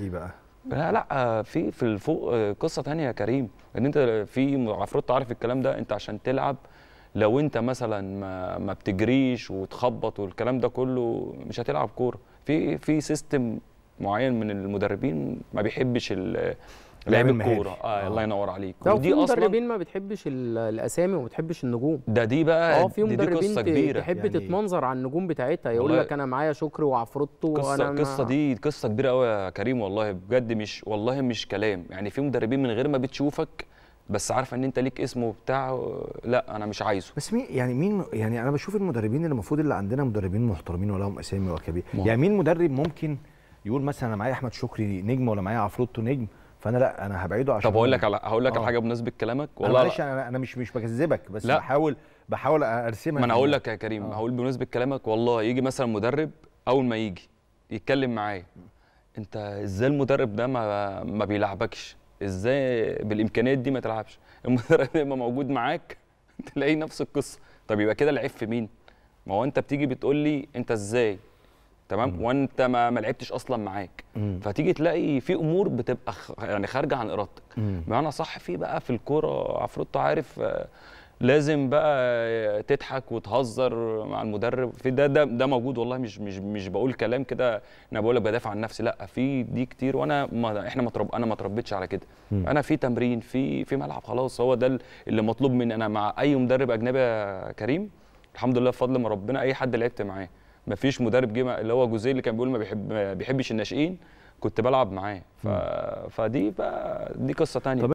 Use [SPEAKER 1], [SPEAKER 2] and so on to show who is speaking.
[SPEAKER 1] ايه بقى لا لا آه، في في الفوق آه، قصه ثانيه يا كريم ان انت في المفروض تعرف الكلام ده انت عشان تلعب لو انت مثلا ما, ما بتجريش وتخبط والكلام ده كله مش هتلعب كوره في في سيستم معين من المدربين ما بيحبش لعيب الكوره آه،, آه الله ينور عليك ده ودي اصلا مدربين ما بتحبش الاسامي وما بتحبش النجوم ده دي بقى اه في مدربين تحب يعني تتمنظر على النجوم بتاعتها يقول لك انا معايا شكري وعفروتو وانا القصه دي قصه كبيره قوي يا كريم والله بجد مش والله مش كلام يعني في مدربين من غير ما بتشوفك بس عارفه ان انت ليك اسمه وبتاع لا انا مش عايزه بس مين يعني مين يعني انا بشوف المدربين اللي المفروض اللي عندنا مدربين محترمين ولهم اسامي وكبير يعني مين مدرب ممكن يقول مثلا انا معايا احمد شكري نجم ولا معايا عفروتو نجم فانا لا انا هبعده عشان طب اقول لك على هقول لك على آه. حاجه بمناسبه كلامك والله معلش انا انا مش مش بكذبك بس لا. بحاول بحاول ارسمها ما انا هقول يعني. لك يا كريم أوه. هقول بمناسبه كلامك والله يجي مثلا مدرب اول ما يجي يتكلم معايا انت ازاي المدرب ده ما ما بيلعبكش ازاي بالامكانيات دي ما تلعبش المدرب لما موجود معاك تلاقيه نفس القصه طب يبقى كده العيب في مين ما هو انت بتيجي بتقول لي انت ازاي تمام وانت ما, ما لعبتش اصلا معاك فتيجي تلاقي في امور بتبقى يعني خارجه عن ارادتك بمعنى صح في بقى في الكوره عفروت عارف آه، لازم بقى تضحك وتهزر مع المدرب في ده ده ده موجود والله مش مش مش بقول كلام كده انا بقول لك بدافع عن نفسي لا في دي كتير وانا ما احنا ما انا ما اتربيتش على كده انا في تمرين في في ملعب خلاص هو ده اللي مطلوب مني انا مع اي مدرب اجنبي يا كريم الحمد لله بفضل ما ربنا اي حد لعبت معاه ما فيش مدرب جه اللي هو جوزيه اللي كان بيقول ما بيحب ما بيحبش الناشئين كنت بلعب معاه ف... فدي بقى دي قصه ثانيه